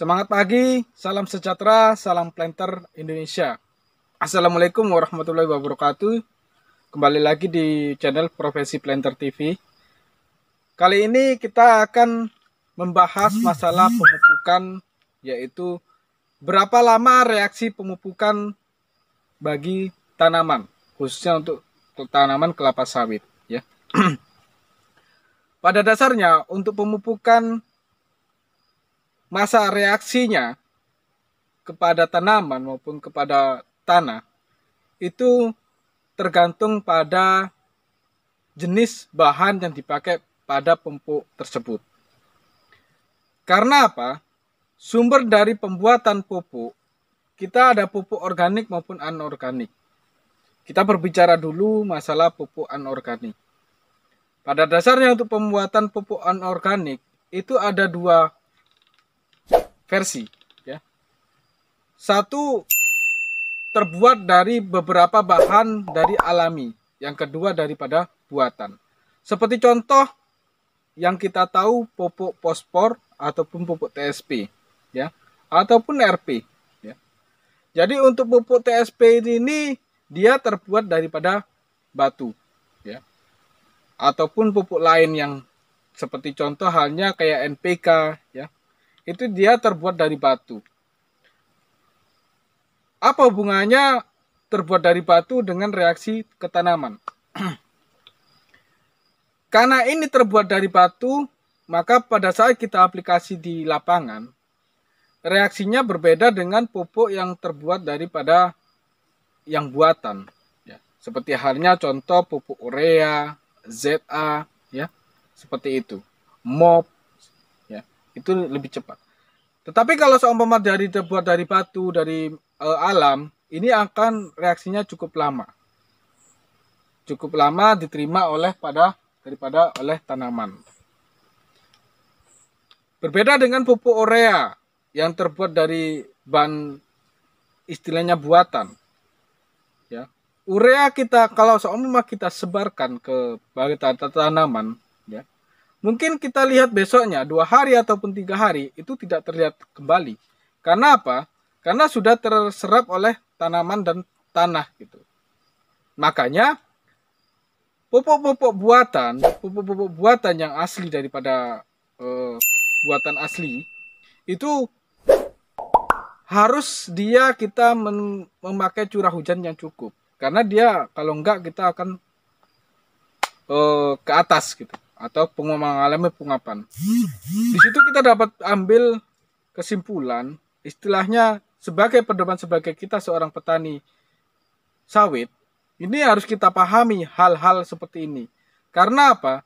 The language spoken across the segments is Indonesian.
Semangat pagi, salam sejahtera, salam planter Indonesia. Assalamualaikum warahmatullahi wabarakatuh. Kembali lagi di channel Profesi Planter TV. Kali ini kita akan membahas masalah pemupukan yaitu berapa lama reaksi pemupukan bagi tanaman, khususnya untuk tanaman kelapa sawit, ya. Pada dasarnya untuk pemupukan masa reaksinya kepada tanaman maupun kepada tanah itu tergantung pada jenis bahan yang dipakai pada pempuk tersebut. Karena apa? Sumber dari pembuatan pupuk, kita ada pupuk organik maupun anorganik. Kita berbicara dulu masalah pupuk anorganik. Pada dasarnya untuk pembuatan pupuk anorganik itu ada dua versi ya. Satu terbuat dari beberapa bahan dari alami, yang kedua daripada buatan. Seperti contoh yang kita tahu pupuk pospor ataupun pupuk TSP ya ataupun RP ya. Jadi untuk pupuk TSP ini dia terbuat daripada batu ya. Ataupun pupuk lain yang seperti contoh halnya kayak NPK ya itu dia terbuat dari batu. Apa hubungannya terbuat dari batu dengan reaksi ketanaman? Karena ini terbuat dari batu, maka pada saat kita aplikasi di lapangan, reaksinya berbeda dengan pupuk yang terbuat daripada yang buatan. Ya. Seperti halnya contoh pupuk urea, ZA, ya, seperti itu. MOP, itu lebih cepat. Tetapi kalau seumpama dari terbuat dari batu dari e, alam, ini akan reaksinya cukup lama. Cukup lama diterima oleh pada daripada oleh tanaman. Berbeda dengan pupuk urea yang terbuat dari bahan istilahnya buatan. Ya. Urea kita kalau seumpama kita sebarkan ke bagian tanaman, ya. Mungkin kita lihat besoknya, dua hari ataupun tiga hari, itu tidak terlihat kembali. Karena apa? Karena sudah terserap oleh tanaman dan tanah gitu. Makanya pupuk-pupuk buatan, pupuk-pupuk buatan yang asli daripada uh, buatan asli itu harus dia kita memakai curah hujan yang cukup karena dia kalau enggak kita akan uh, ke atas gitu atau mengalami pengapan. Di situ kita dapat ambil kesimpulan istilahnya sebagai pedoman sebagai kita seorang petani sawit ini harus kita pahami hal-hal seperti ini. Karena apa?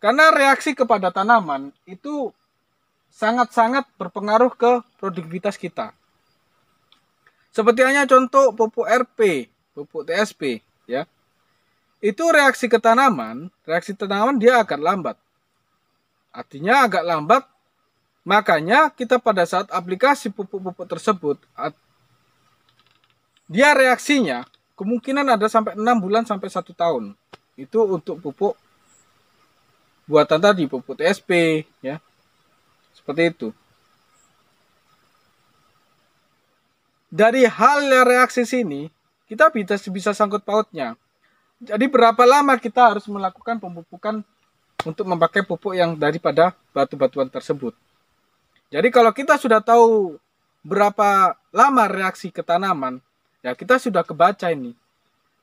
Karena reaksi kepada tanaman itu sangat-sangat berpengaruh ke produktivitas kita. Seperti hanya contoh pupuk RP, pupuk TSP, ya itu reaksi ke tanaman, reaksi tanaman dia agak lambat. Artinya agak lambat, makanya kita pada saat aplikasi pupuk-pupuk tersebut, dia reaksinya kemungkinan ada sampai 6 bulan sampai 1 tahun. Itu untuk pupuk buatan tadi, pupuk TSP, ya. Seperti itu. Dari hal reaksi sini, kita bisa, bisa sangkut pautnya jadi berapa lama kita harus melakukan pemupukan untuk memakai pupuk yang daripada batu-batuan tersebut. Jadi kalau kita sudah tahu berapa lama reaksi ke tanaman, ya kita sudah kebaca ini.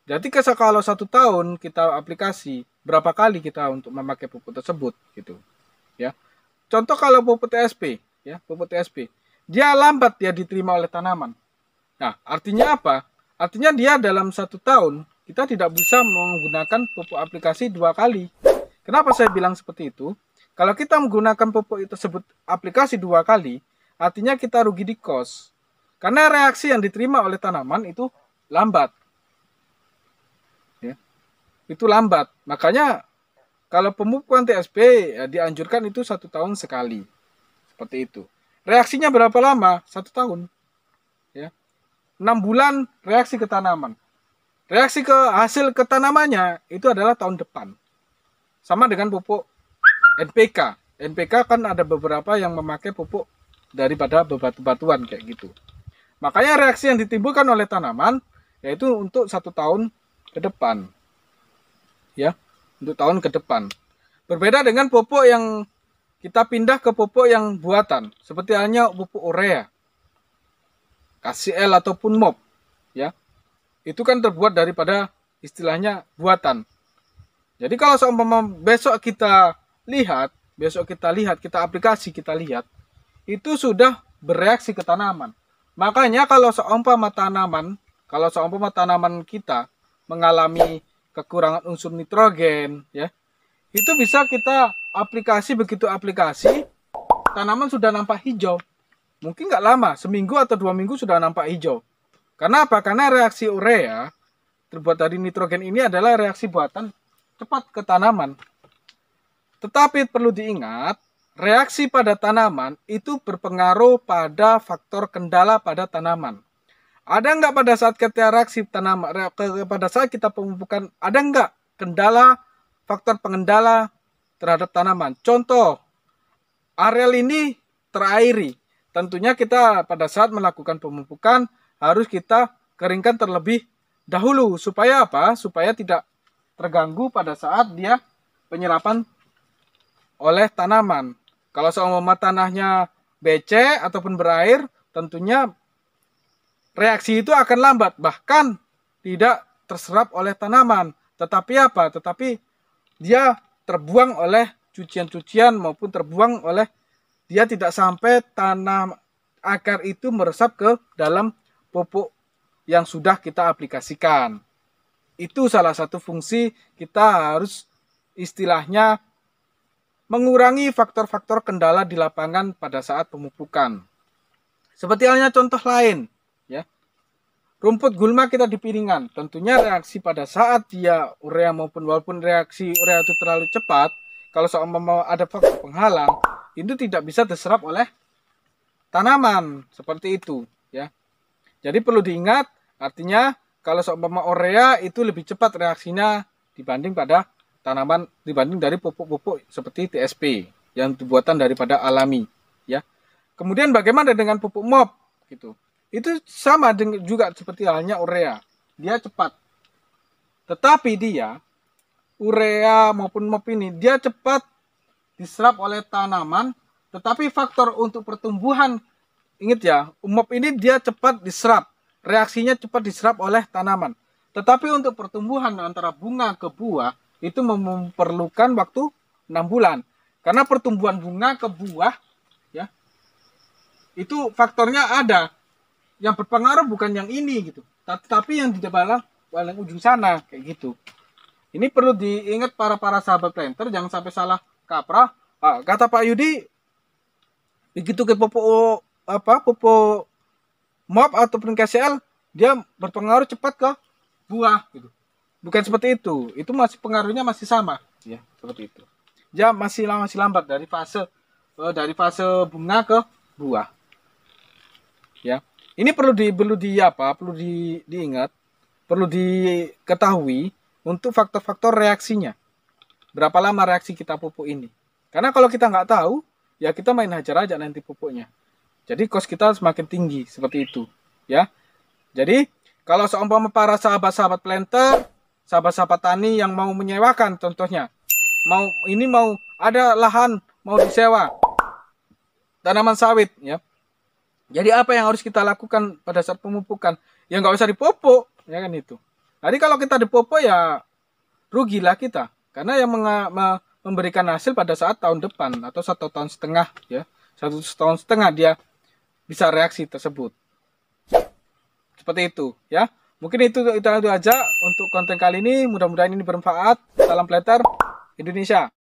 Jadi kalau satu tahun kita aplikasi, berapa kali kita untuk memakai pupuk tersebut gitu. Ya. Contoh kalau pupuk TSP, ya, pupuk TSP. Dia lambat dia diterima oleh tanaman. Nah, artinya apa? Artinya dia dalam satu tahun kita tidak bisa menggunakan pupuk aplikasi dua kali. Kenapa saya bilang seperti itu? Kalau kita menggunakan pupuk tersebut aplikasi dua kali, artinya kita rugi di kos. Karena reaksi yang diterima oleh tanaman itu lambat. Ya. Itu lambat. Makanya kalau pemupukan TSP ya, dianjurkan itu satu tahun sekali. Seperti itu. Reaksinya berapa lama? Satu tahun. Ya. 6 bulan reaksi ke tanaman. Reaksi ke hasil ketanamannya itu adalah tahun depan. Sama dengan pupuk NPK. NPK kan ada beberapa yang memakai pupuk daripada bebatu-batuan kayak gitu. Makanya reaksi yang ditimbulkan oleh tanaman yaitu untuk satu tahun ke depan. Ya, untuk tahun ke depan. Berbeda dengan pupuk yang kita pindah ke pupuk yang buatan, seperti hanya pupuk urea, KCL ataupun MOP, ya itu kan terbuat daripada istilahnya buatan. Jadi kalau seumpama besok kita lihat, besok kita lihat, kita aplikasi, kita lihat, itu sudah bereaksi ke tanaman. Makanya kalau seumpama tanaman, kalau seumpama tanaman kita mengalami kekurangan unsur nitrogen, ya, itu bisa kita aplikasi begitu aplikasi, tanaman sudah nampak hijau. Mungkin nggak lama, seminggu atau dua minggu sudah nampak hijau. Karena apa? Karena reaksi urea terbuat dari nitrogen ini adalah reaksi buatan cepat ke tanaman. Tetapi perlu diingat, reaksi pada tanaman itu berpengaruh pada faktor kendala pada tanaman. Ada nggak pada saat kita reaksi tanaman, pada saat kita pemupukan, ada nggak kendala, faktor pengendala terhadap tanaman? Contoh, areal ini terairi. Tentunya kita pada saat melakukan pemupukan harus kita keringkan terlebih dahulu supaya apa? Supaya tidak terganggu pada saat dia penyerapan oleh tanaman. Kalau seumpama tanahnya becek ataupun berair, tentunya reaksi itu akan lambat, bahkan tidak terserap oleh tanaman. Tetapi apa? Tetapi dia terbuang oleh cucian-cucian maupun terbuang oleh dia tidak sampai tanam akar itu meresap ke dalam pupuk yang sudah kita aplikasikan. Itu salah satu fungsi kita harus istilahnya mengurangi faktor-faktor kendala di lapangan pada saat pemupukan. Seperti halnya contoh lain, ya. Rumput gulma kita di piringan, tentunya reaksi pada saat dia urea maupun walaupun reaksi urea itu terlalu cepat, kalau seumpama ada faktor penghalang, itu tidak bisa terserap oleh tanaman seperti itu. Jadi perlu diingat, artinya kalau seumpama orea itu lebih cepat reaksinya dibanding pada tanaman dibanding dari pupuk-pupuk seperti TSP yang dibuatan daripada alami, ya. Kemudian bagaimana dengan pupuk mop gitu? Itu sama dengan juga seperti halnya urea. Dia cepat. Tetapi dia urea maupun mop ini dia cepat diserap oleh tanaman, tetapi faktor untuk pertumbuhan Ingat ya, umap ini dia cepat diserap. Reaksinya cepat diserap oleh tanaman. Tetapi untuk pertumbuhan antara bunga ke buah itu memerlukan waktu 6 bulan. Karena pertumbuhan bunga ke buah ya itu faktornya ada yang berpengaruh bukan yang ini gitu. Tapi yang di dalam paling ujung sana kayak gitu. Ini perlu diingat para para sahabat planter jangan sampai salah kaprah. Ah, kata Pak Yudi begitu ke pupuk apa pupuk mop ataupun KCL dia berpengaruh cepat ke buah gitu. Bukan seperti itu. Itu masih pengaruhnya masih sama ya, seperti itu. Dia masih lama masih lambat dari fase uh, dari fase bunga ke buah. Ya. Ini perlu di perlu di apa? Perlu di diingat, perlu diketahui untuk faktor-faktor reaksinya. Berapa lama reaksi kita pupuk ini? Karena kalau kita nggak tahu, ya kita main hajar aja nanti pupuknya. Jadi kos kita semakin tinggi seperti itu, ya. Jadi kalau seumpama para sahabat-sahabat planter, sahabat-sahabat tani yang mau menyewakan contohnya, mau ini mau ada lahan mau disewa tanaman sawit, ya. Jadi apa yang harus kita lakukan pada saat pemupukan? Ya nggak usah dipupuk, ya kan itu. Jadi kalau kita dipupuk ya rugilah kita, karena yang memberikan hasil pada saat tahun depan atau satu tahun setengah, ya satu tahun setengah dia bisa reaksi tersebut. Seperti itu ya. Mungkin itu itu, aja untuk konten kali ini. Mudah-mudahan ini bermanfaat. Salam pleter Indonesia.